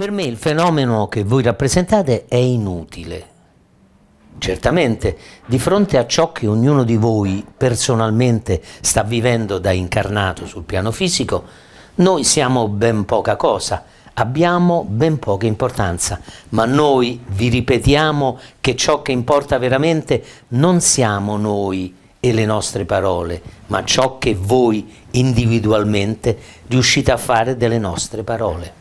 Per me il fenomeno che voi rappresentate è inutile. Certamente, di fronte a ciò che ognuno di voi personalmente sta vivendo da incarnato sul piano fisico, noi siamo ben poca cosa, abbiamo ben poca importanza, ma noi vi ripetiamo che ciò che importa veramente non siamo noi e le nostre parole, ma ciò che voi individualmente riuscite a fare delle nostre parole.